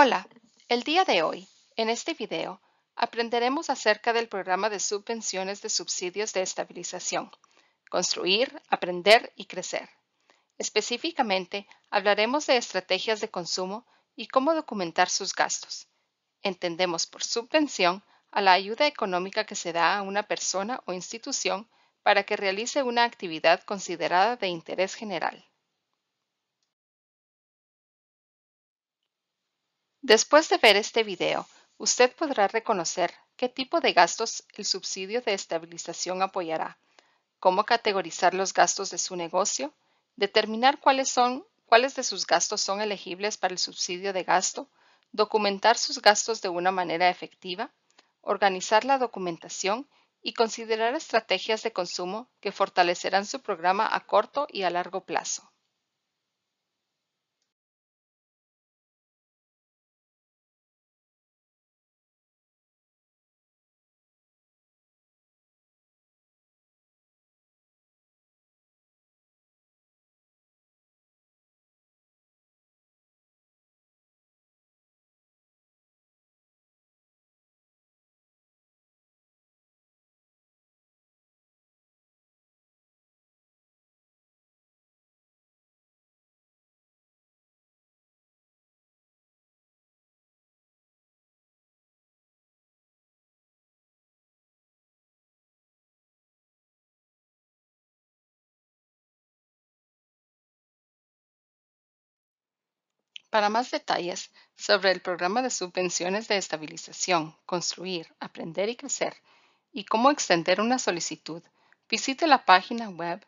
Hola, el día de hoy, en este video, aprenderemos acerca del programa de subvenciones de subsidios de estabilización, construir, aprender y crecer. Específicamente, hablaremos de estrategias de consumo y cómo documentar sus gastos. Entendemos por subvención a la ayuda económica que se da a una persona o institución para que realice una actividad considerada de interés general. Después de ver este video, usted podrá reconocer qué tipo de gastos el subsidio de estabilización apoyará, cómo categorizar los gastos de su negocio, determinar cuáles son cuáles de sus gastos son elegibles para el subsidio de gasto, documentar sus gastos de una manera efectiva, organizar la documentación y considerar estrategias de consumo que fortalecerán su programa a corto y a largo plazo. Para más detalles sobre el programa de subvenciones de estabilización, construir, aprender y crecer y cómo extender una solicitud, visite la página web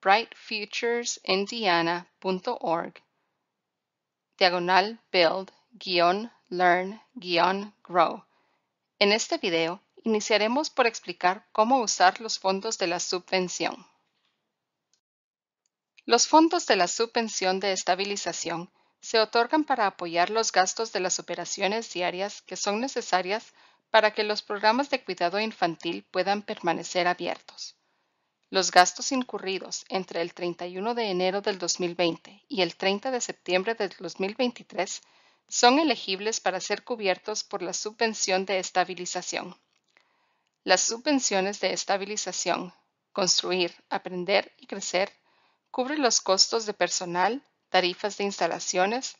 brightfuturesindiana.org diagonal build learn grow. En este video iniciaremos por explicar cómo usar los fondos de la subvención. Los fondos de la subvención de estabilización se otorgan para apoyar los gastos de las operaciones diarias que son necesarias para que los programas de cuidado infantil puedan permanecer abiertos. Los gastos incurridos entre el 31 de enero del 2020 y el 30 de septiembre del 2023 son elegibles para ser cubiertos por la subvención de estabilización. Las subvenciones de estabilización, construir, aprender y crecer, cubre los costos de personal, tarifas de instalaciones,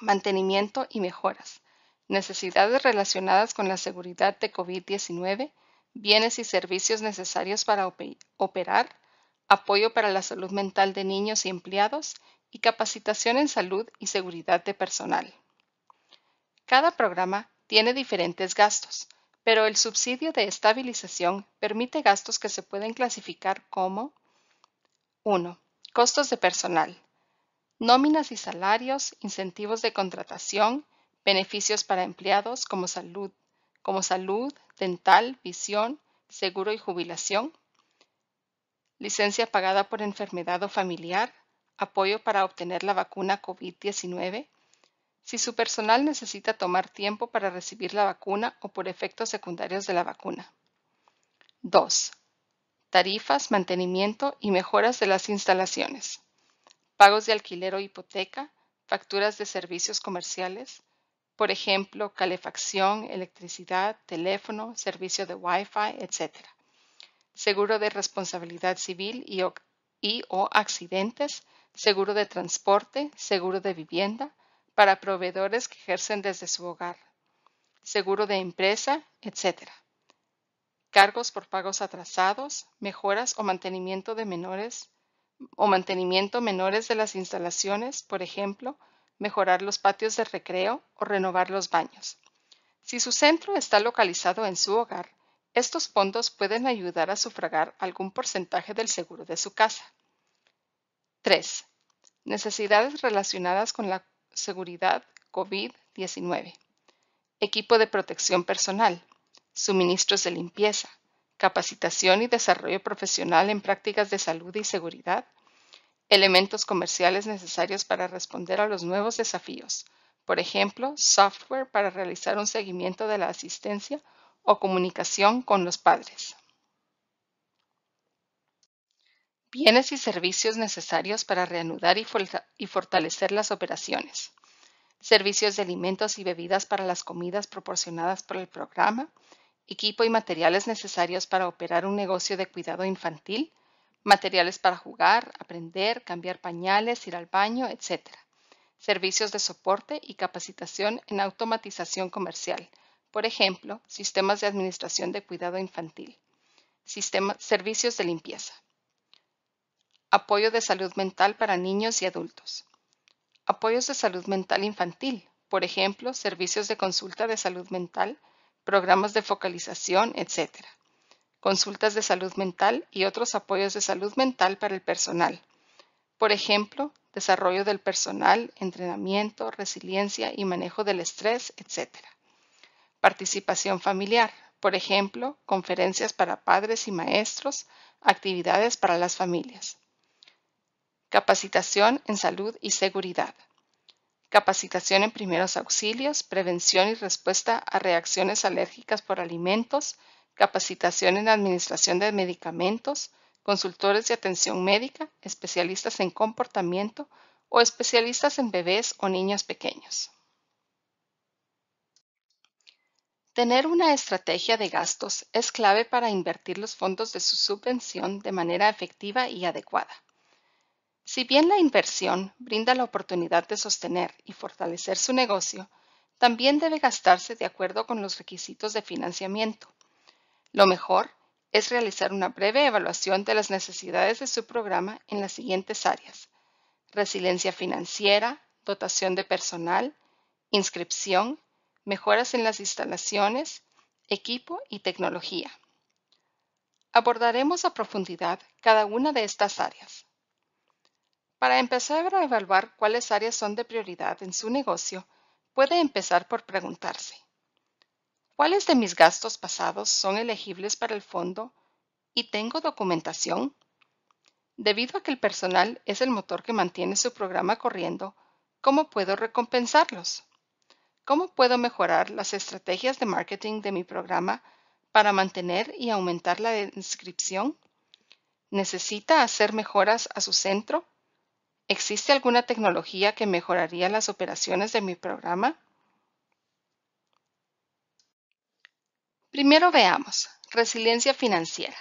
mantenimiento y mejoras, necesidades relacionadas con la seguridad de COVID-19, bienes y servicios necesarios para operar, apoyo para la salud mental de niños y empleados y capacitación en salud y seguridad de personal. Cada programa tiene diferentes gastos, pero el subsidio de estabilización permite gastos que se pueden clasificar como 1. Costos de personal nóminas y salarios, incentivos de contratación, beneficios para empleados como salud, como salud, dental, visión, seguro y jubilación, licencia pagada por enfermedad o familiar, apoyo para obtener la vacuna COVID-19, si su personal necesita tomar tiempo para recibir la vacuna o por efectos secundarios de la vacuna. 2. Tarifas, mantenimiento y mejoras de las instalaciones pagos de alquiler o hipoteca, facturas de servicios comerciales, por ejemplo, calefacción, electricidad, teléfono, servicio de Wi-Fi, etc. Seguro de responsabilidad civil y o, accidentes, seguro de transporte, seguro de vivienda, para proveedores que ejercen desde su hogar, seguro de empresa, etc. Cargos por pagos atrasados, mejoras o mantenimiento de menores, o mantenimiento menores de las instalaciones, por ejemplo, mejorar los patios de recreo o renovar los baños. Si su centro está localizado en su hogar, estos fondos pueden ayudar a sufragar algún porcentaje del seguro de su casa. 3. Necesidades relacionadas con la seguridad COVID-19. Equipo de protección personal. Suministros de limpieza capacitación y desarrollo profesional en prácticas de salud y seguridad, elementos comerciales necesarios para responder a los nuevos desafíos, por ejemplo, software para realizar un seguimiento de la asistencia o comunicación con los padres. Bienes y servicios necesarios para reanudar y, fortalecer las operaciones. Servicios de alimentos y bebidas para las comidas proporcionadas por el programa equipo y materiales necesarios para operar un negocio de cuidado infantil, materiales para jugar, aprender, cambiar pañales, ir al baño, etc. Servicios de soporte y capacitación en automatización comercial, por ejemplo, sistemas de administración de cuidado infantil, servicios de limpieza, apoyo de salud mental para niños y adultos, apoyos de salud mental infantil, por ejemplo, servicios de consulta de salud mental, programas de focalización, etc. Consultas de salud mental y otros apoyos de salud mental para el personal. Por ejemplo, desarrollo del personal, entrenamiento, resiliencia y manejo del estrés, etc. Participación familiar, por ejemplo, conferencias para padres y maestros, actividades para las familias. Capacitación en salud y seguridad capacitación en primeros auxilios, prevención y respuesta a reacciones alérgicas por alimentos, capacitación en administración de medicamentos, consultores de atención médica, especialistas en comportamiento o especialistas en bebés o niños pequeños. Tener una estrategia de gastos es clave para invertir los fondos de su subvención de manera efectiva y adecuada. Si bien la inversión brinda la oportunidad de sostener y fortalecer su negocio, también debe gastarse de acuerdo con los requisitos de financiamiento. Lo mejor es realizar una breve evaluación de las necesidades de su programa en las siguientes áreas. Resiliencia financiera, dotación de personal, inscripción, mejoras en las instalaciones, equipo y tecnología. Abordaremos a profundidad cada una de estas áreas. Para empezar a evaluar cuáles áreas son de prioridad en su negocio, puede empezar por preguntarse, ¿cuáles de mis gastos pasados son elegibles para el fondo y tengo documentación? Debido a que el personal es el motor que mantiene su programa corriendo, ¿cómo puedo recompensarlos? ¿Cómo puedo mejorar las estrategias de marketing de mi programa para mantener y aumentar la inscripción? ¿Necesita hacer mejoras a su centro ¿Existe alguna tecnología que mejoraría las operaciones de mi programa? Primero veamos, resiliencia financiera.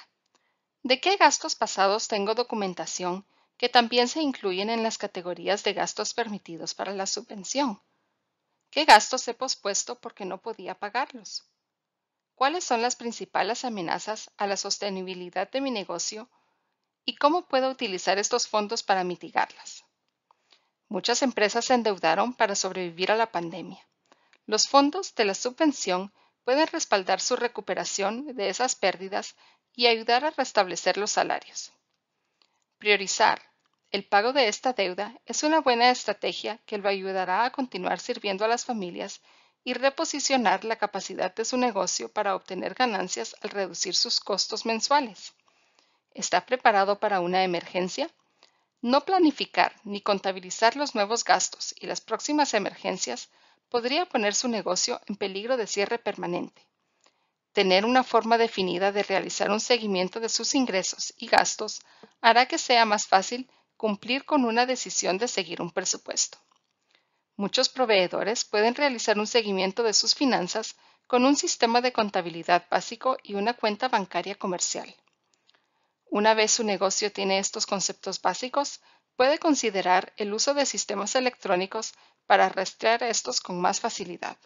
¿De qué gastos pasados tengo documentación que también se incluyen en las categorías de gastos permitidos para la subvención? ¿Qué gastos he pospuesto porque no podía pagarlos? ¿Cuáles son las principales amenazas a la sostenibilidad de mi negocio ¿Y cómo puedo utilizar estos fondos para mitigarlas? Muchas empresas se endeudaron para sobrevivir a la pandemia. Los fondos de la subvención pueden respaldar su recuperación de esas pérdidas y ayudar a restablecer los salarios. Priorizar el pago de esta deuda es una buena estrategia que lo ayudará a continuar sirviendo a las familias y reposicionar la capacidad de su negocio para obtener ganancias al reducir sus costos mensuales. ¿Está preparado para una emergencia? No planificar ni contabilizar los nuevos gastos y las próximas emergencias podría poner su negocio en peligro de cierre permanente. Tener una forma definida de realizar un seguimiento de sus ingresos y gastos hará que sea más fácil cumplir con una decisión de seguir un presupuesto. Muchos proveedores pueden realizar un seguimiento de sus finanzas con un sistema de contabilidad básico y una cuenta bancaria comercial. Una vez su negocio tiene estos conceptos básicos, puede considerar el uso de sistemas electrónicos para rastrear estos con más facilidad.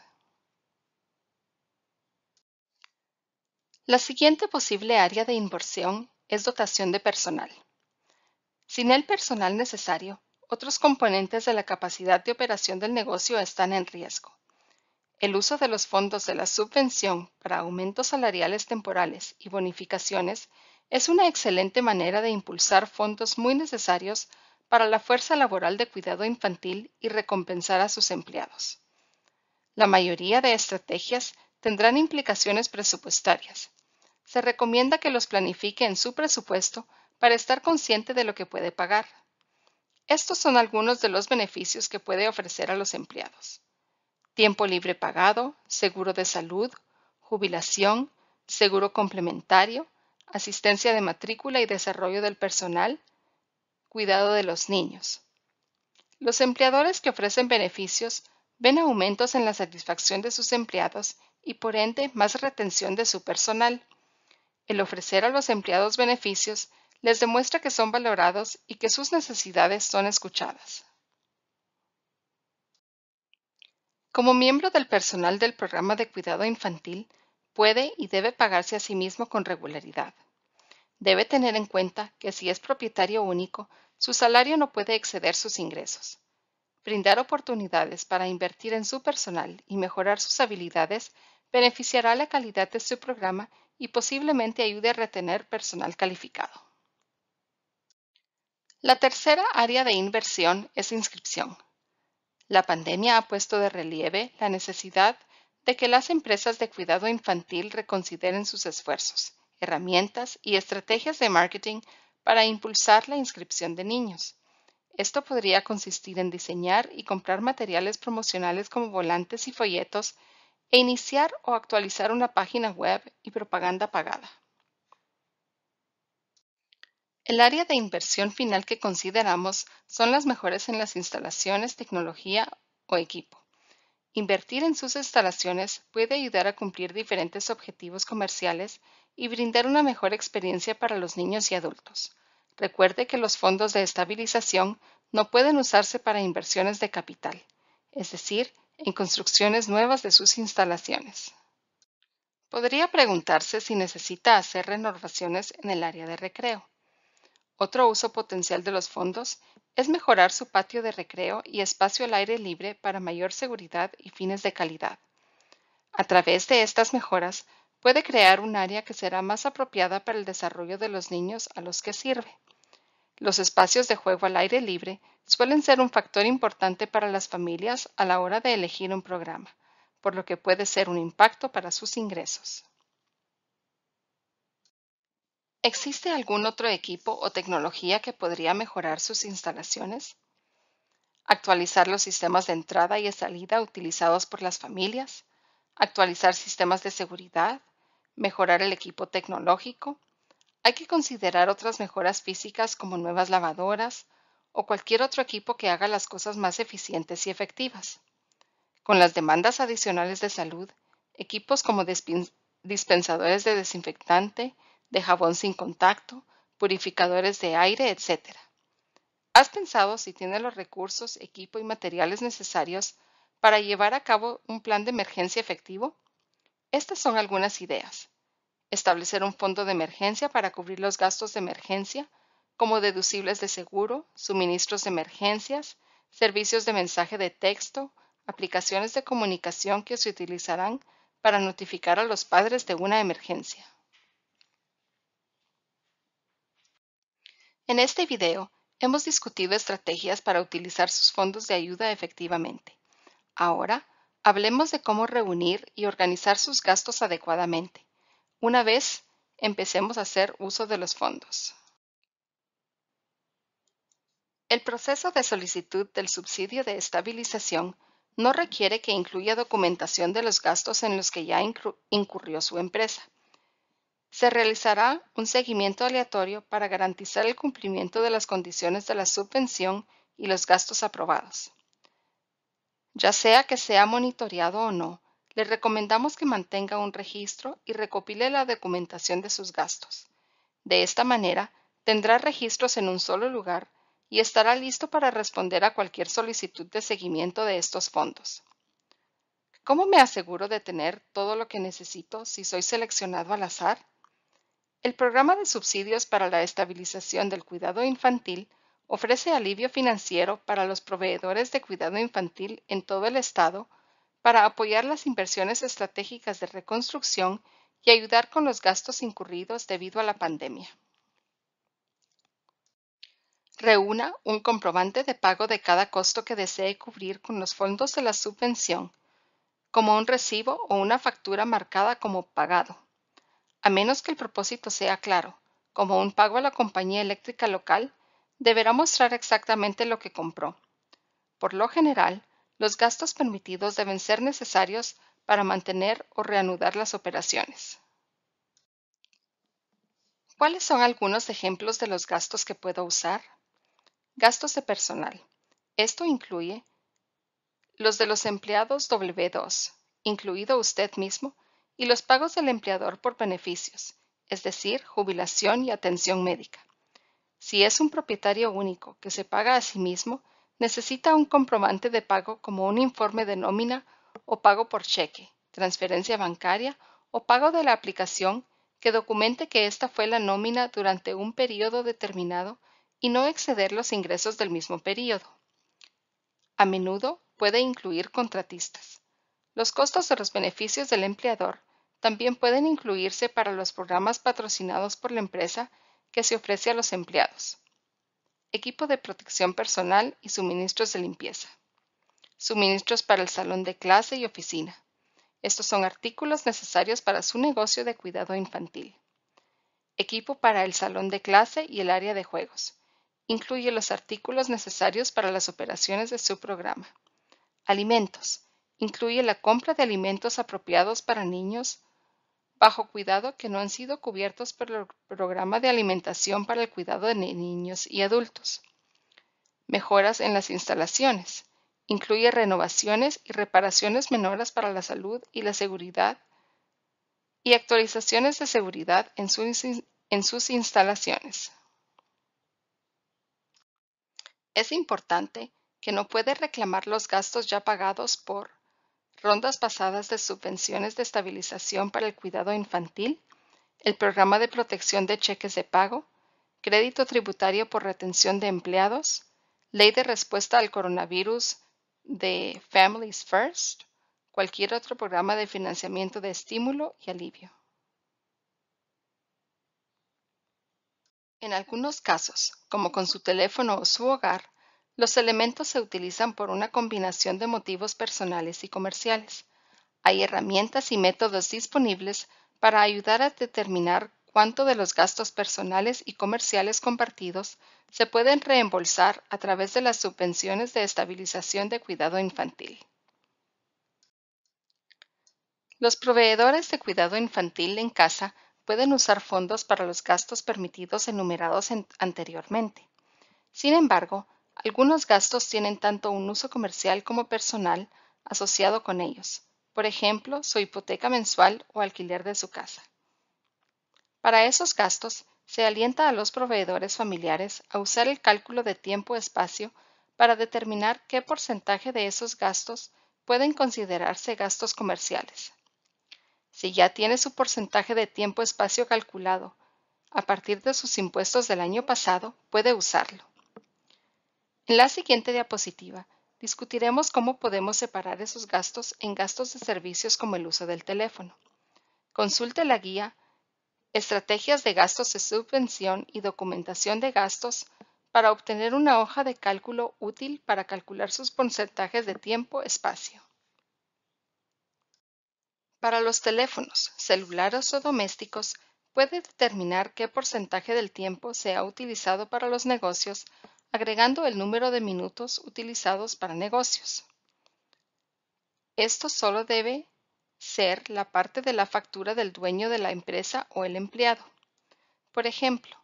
La siguiente posible área de inversión es dotación de personal. Sin el personal necesario, otros componentes de la capacidad de operación del negocio están en riesgo. El uso de los fondos de la subvención para aumentos salariales temporales y bonificaciones es una excelente manera de impulsar fondos muy necesarios para la fuerza laboral de cuidado infantil y recompensar a sus empleados. La mayoría de estrategias tendrán implicaciones presupuestarias. Se recomienda que los planifique en su presupuesto para estar consciente de lo que puede pagar. Estos son algunos de los beneficios que puede ofrecer a los empleados. Tiempo libre pagado, seguro de salud, jubilación, seguro complementario, asistencia de matrícula y desarrollo del personal, cuidado de los niños. Los empleadores que ofrecen beneficios ven aumentos en la satisfacción de sus empleados y por ende más retención de su personal. El ofrecer a los empleados beneficios les demuestra que son valorados y que sus necesidades son escuchadas. Como miembro del personal del programa de cuidado infantil, puede y debe pagarse a sí mismo con regularidad. Debe tener en cuenta que si es propietario único, su salario no puede exceder sus ingresos. Brindar oportunidades para invertir en su personal y mejorar sus habilidades beneficiará la calidad de su programa y posiblemente ayude a retener personal calificado. La tercera área de inversión es inscripción. La pandemia ha puesto de relieve la necesidad de que las empresas de cuidado infantil reconsideren sus esfuerzos, herramientas y estrategias de marketing para impulsar la inscripción de niños. Esto podría consistir en diseñar y comprar materiales promocionales como volantes y folletos e iniciar o actualizar una página web y propaganda pagada. El área de inversión final que consideramos son las mejores en las instalaciones, tecnología o equipo. Invertir en sus instalaciones puede ayudar a cumplir diferentes objetivos comerciales y brindar una mejor experiencia para los niños y adultos. Recuerde que los fondos de estabilización no pueden usarse para inversiones de capital, es decir, en construcciones nuevas de sus instalaciones. Podría preguntarse si necesita hacer renovaciones en el área de recreo. Otro uso potencial de los fondos es mejorar su patio de recreo y espacio al aire libre para mayor seguridad y fines de calidad. A través de estas mejoras, puede crear un área que será más apropiada para el desarrollo de los niños a los que sirve. Los espacios de juego al aire libre suelen ser un factor importante para las familias a la hora de elegir un programa, por lo que puede ser un impacto para sus ingresos. ¿Existe algún otro equipo o tecnología que podría mejorar sus instalaciones? Actualizar los sistemas de entrada y salida utilizados por las familias. Actualizar sistemas de seguridad. Mejorar el equipo tecnológico. Hay que considerar otras mejoras físicas como nuevas lavadoras o cualquier otro equipo que haga las cosas más eficientes y efectivas. Con las demandas adicionales de salud, equipos como dispensadores de desinfectante, de jabón sin contacto, purificadores de aire, etc. ¿Has pensado si tienes los recursos, equipo y materiales necesarios para llevar a cabo un plan de emergencia efectivo? Estas son algunas ideas. Establecer un fondo de emergencia para cubrir los gastos de emergencia, como deducibles de seguro, suministros de emergencias, servicios de mensaje de texto, aplicaciones de comunicación que se utilizarán para notificar a los padres de una emergencia. En este video hemos discutido estrategias para utilizar sus fondos de ayuda efectivamente. Ahora, hablemos de cómo reunir y organizar sus gastos adecuadamente, una vez empecemos a hacer uso de los fondos. El proceso de solicitud del subsidio de estabilización no requiere que incluya documentación de los gastos en los que ya incurrió su empresa. Se realizará un seguimiento aleatorio para garantizar el cumplimiento de las condiciones de la subvención y los gastos aprobados. Ya sea que sea monitoreado o no, le recomendamos que mantenga un registro y recopile la documentación de sus gastos. De esta manera, tendrá registros en un solo lugar y estará listo para responder a cualquier solicitud de seguimiento de estos fondos. ¿Cómo me aseguro de tener todo lo que necesito si soy seleccionado al azar? El programa de subsidios para la estabilización del cuidado infantil ofrece alivio financiero para los proveedores de cuidado infantil en todo el estado para apoyar las inversiones estratégicas de reconstrucción y ayudar con los gastos incurridos debido a la pandemia. Reúna un comprobante de pago de cada costo que desee cubrir con los fondos de la subvención, como un recibo o una factura marcada como pagado. A menos que el propósito sea claro, como un pago a la compañía eléctrica local, deberá mostrar exactamente lo que compró. Por lo general, los gastos permitidos deben ser necesarios para mantener o reanudar las operaciones. ¿Cuáles son algunos ejemplos de los gastos que puedo usar? Gastos de personal. Esto incluye los de los empleados W2, incluido usted mismo, y los pagos del empleador por beneficios, es decir, jubilación y atención médica. Si es un propietario único que se paga a sí mismo, necesita un comprobante de pago como un informe de nómina o pago por cheque, transferencia bancaria o pago de la aplicación que documente que esta fue la nómina durante un período determinado y no exceder los ingresos del mismo período. A menudo puede incluir contratistas. Los costos de los beneficios del empleador también pueden incluirse para los programas patrocinados por la empresa que se ofrece a los empleados. Equipo de protección personal y suministros de limpieza. Suministros para el salón de clase y oficina. Estos son artículos necesarios para su negocio de cuidado infantil. Equipo para el salón de clase y el área de juegos. Incluye los artículos necesarios para las operaciones de su programa. Alimentos. Incluye la compra de alimentos apropiados para niños, bajo cuidado que no han sido cubiertos por el Programa de Alimentación para el Cuidado de Niños y Adultos. Mejoras en las instalaciones. Incluye renovaciones y reparaciones menores para la salud y la seguridad y actualizaciones de seguridad en sus, en sus instalaciones. Es importante que no puede reclamar los gastos ya pagados por rondas pasadas de subvenciones de estabilización para el cuidado infantil, el programa de protección de cheques de pago, crédito tributario por retención de empleados, ley de respuesta al coronavirus de Families First, cualquier otro programa de financiamiento de estímulo y alivio. En algunos casos, como con su teléfono o su hogar, los elementos se utilizan por una combinación de motivos personales y comerciales. Hay herramientas y métodos disponibles para ayudar a determinar cuánto de los gastos personales y comerciales compartidos se pueden reembolsar a través de las subvenciones de estabilización de cuidado infantil. Los proveedores de cuidado infantil en casa pueden usar fondos para los gastos permitidos enumerados anteriormente. Sin embargo, algunos gastos tienen tanto un uso comercial como personal asociado con ellos, por ejemplo, su hipoteca mensual o alquiler de su casa. Para esos gastos, se alienta a los proveedores familiares a usar el cálculo de tiempo-espacio para determinar qué porcentaje de esos gastos pueden considerarse gastos comerciales. Si ya tiene su porcentaje de tiempo-espacio calculado a partir de sus impuestos del año pasado, puede usarlo. En la siguiente diapositiva discutiremos cómo podemos separar esos gastos en gastos de servicios como el uso del teléfono. Consulte la guía Estrategias de gastos de subvención y documentación de gastos para obtener una hoja de cálculo útil para calcular sus porcentajes de tiempo-espacio. Para los teléfonos, celulares o domésticos, puede determinar qué porcentaje del tiempo se ha utilizado para los negocios agregando el número de minutos utilizados para negocios. Esto solo debe ser la parte de la factura del dueño de la empresa o el empleado. Por ejemplo,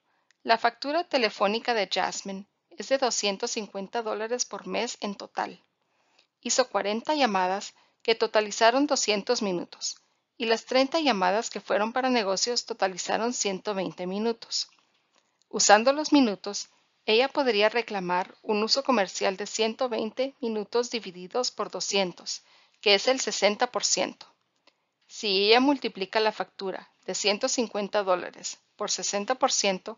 la factura telefónica de Jasmine es de 250 dólares por mes en total. Hizo 40 llamadas que totalizaron 200 minutos y las 30 llamadas que fueron para negocios totalizaron 120 minutos. Usando los minutos, ella podría reclamar un uso comercial de 120 minutos divididos por 200, que es el 60%. Si ella multiplica la factura de 150 dólares por 60%,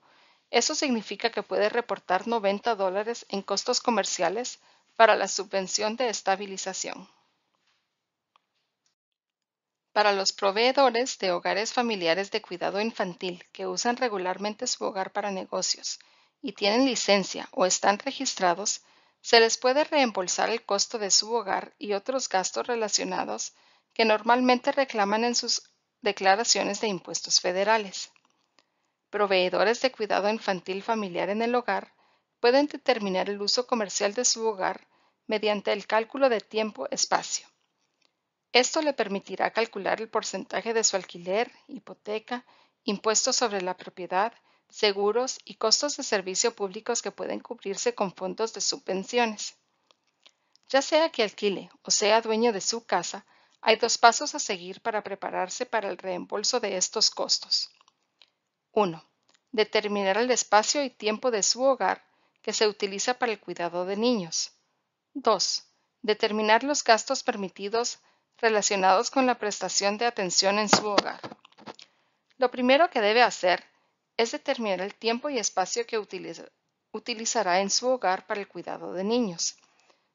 eso significa que puede reportar 90 dólares en costos comerciales para la subvención de estabilización. Para los proveedores de hogares familiares de cuidado infantil que usan regularmente su hogar para negocios y tienen licencia o están registrados, se les puede reembolsar el costo de su hogar y otros gastos relacionados que normalmente reclaman en sus declaraciones de impuestos federales. Proveedores de cuidado infantil familiar en el hogar pueden determinar el uso comercial de su hogar mediante el cálculo de tiempo-espacio. Esto le permitirá calcular el porcentaje de su alquiler, hipoteca, impuestos sobre la propiedad seguros y costos de servicio públicos que pueden cubrirse con fondos de subvenciones. Ya sea que alquile o sea dueño de su casa, hay dos pasos a seguir para prepararse para el reembolso de estos costos. 1. Determinar el espacio y tiempo de su hogar que se utiliza para el cuidado de niños. 2. Determinar los gastos permitidos relacionados con la prestación de atención en su hogar. Lo primero que debe hacer es determinar el tiempo y espacio que utilizará en su hogar para el cuidado de niños.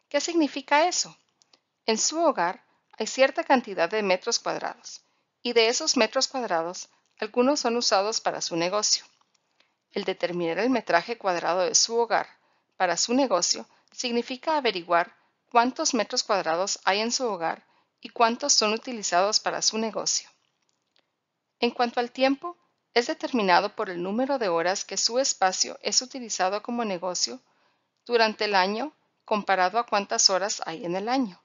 ¿Qué significa eso? En su hogar hay cierta cantidad de metros cuadrados y de esos metros cuadrados algunos son usados para su negocio. El determinar el metraje cuadrado de su hogar para su negocio significa averiguar cuántos metros cuadrados hay en su hogar y cuántos son utilizados para su negocio. En cuanto al tiempo, es determinado por el número de horas que su espacio es utilizado como negocio durante el año comparado a cuántas horas hay en el año.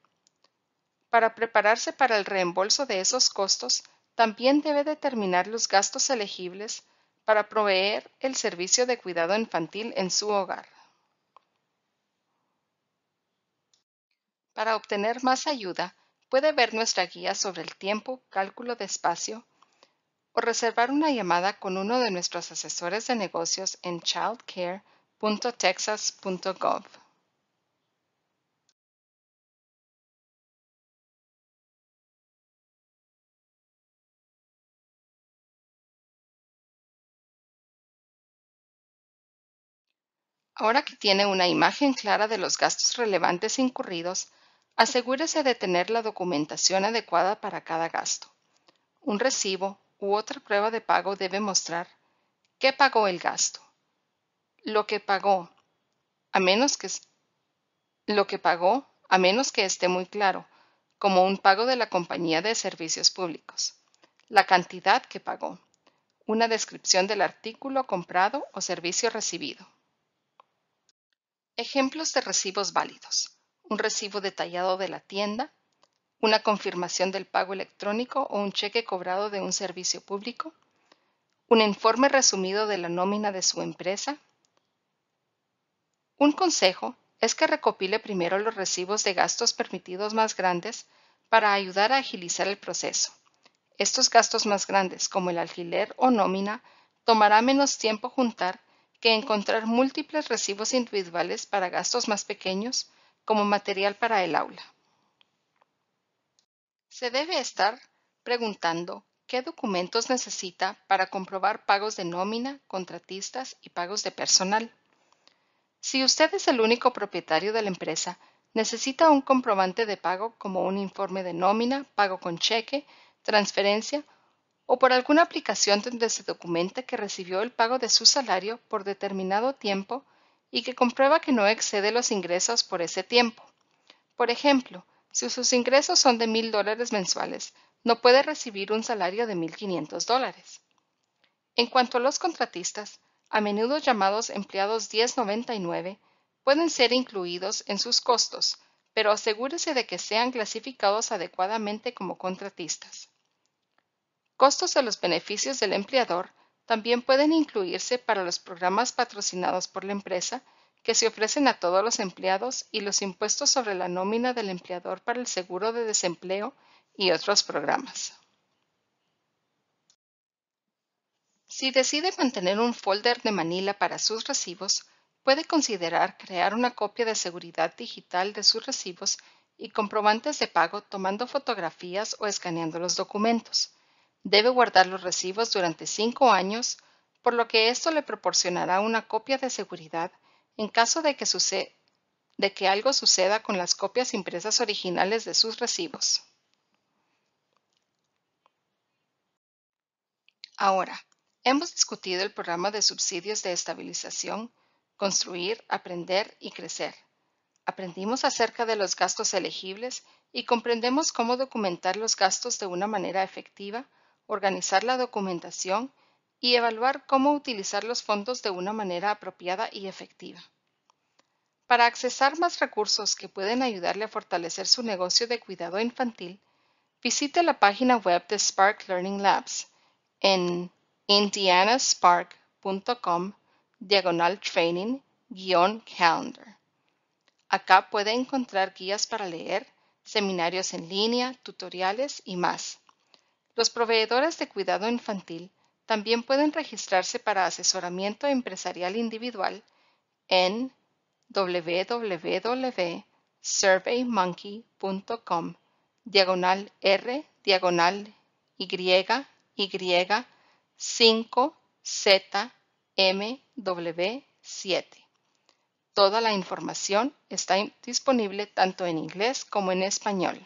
Para prepararse para el reembolso de esos costos, también debe determinar los gastos elegibles para proveer el servicio de cuidado infantil en su hogar. Para obtener más ayuda, puede ver nuestra guía sobre el tiempo, cálculo de espacio, o reservar una llamada con uno de nuestros asesores de negocios en childcare.texas.gov. Ahora que tiene una imagen clara de los gastos relevantes incurridos, asegúrese de tener la documentación adecuada para cada gasto. Un recibo, u otra prueba de pago debe mostrar qué pagó el gasto, lo que pagó, a menos que lo que pagó, a menos que esté muy claro, como un pago de la compañía de servicios públicos, la cantidad que pagó, una descripción del artículo comprado o servicio recibido. Ejemplos de recibos válidos. Un recibo detallado de la tienda, una confirmación del pago electrónico o un cheque cobrado de un servicio público, un informe resumido de la nómina de su empresa. Un consejo es que recopile primero los recibos de gastos permitidos más grandes para ayudar a agilizar el proceso. Estos gastos más grandes, como el alquiler o nómina, tomará menos tiempo juntar que encontrar múltiples recibos individuales para gastos más pequeños como material para el aula. Se debe estar preguntando qué documentos necesita para comprobar pagos de nómina, contratistas y pagos de personal. Si usted es el único propietario de la empresa, necesita un comprobante de pago como un informe de nómina, pago con cheque, transferencia o por alguna aplicación donde se documente que recibió el pago de su salario por determinado tiempo y que comprueba que no excede los ingresos por ese tiempo. Por ejemplo, si sus ingresos son de mil dólares mensuales, no puede recibir un salario de mil quinientos dólares. En cuanto a los contratistas, a menudo llamados empleados 1099, pueden ser incluidos en sus costos, pero asegúrese de que sean clasificados adecuadamente como contratistas. Costos de los beneficios del empleador también pueden incluirse para los programas patrocinados por la empresa que se ofrecen a todos los empleados y los impuestos sobre la nómina del empleador para el seguro de desempleo y otros programas. Si decide mantener un folder de Manila para sus recibos, puede considerar crear una copia de seguridad digital de sus recibos y comprobantes de pago tomando fotografías o escaneando los documentos. Debe guardar los recibos durante cinco años, por lo que esto le proporcionará una copia de seguridad en caso de que, algo suceda con las copias impresas originales de sus recibos. Ahora, hemos discutido el programa de subsidios de estabilización, construir, aprender y crecer. Aprendimos acerca de los gastos elegibles y comprendemos cómo documentar los gastos de una manera efectiva, organizar la documentación y evaluar cómo utilizar los fondos de una manera apropiada y efectiva. Para accesar más recursos que pueden ayudarle a fortalecer su negocio de cuidado infantil, visite la página web de Spark Learning Labs en indianaspark.com diagonal training calendar. Acá puede encontrar guías para leer, seminarios en línea, tutoriales y más. Los proveedores de cuidado infantil también pueden registrarse para asesoramiento empresarial individual en www.surveymonkey.com diagonal R diagonal Y Y 5 Z M 7. Toda la información está disponible tanto en inglés como en español.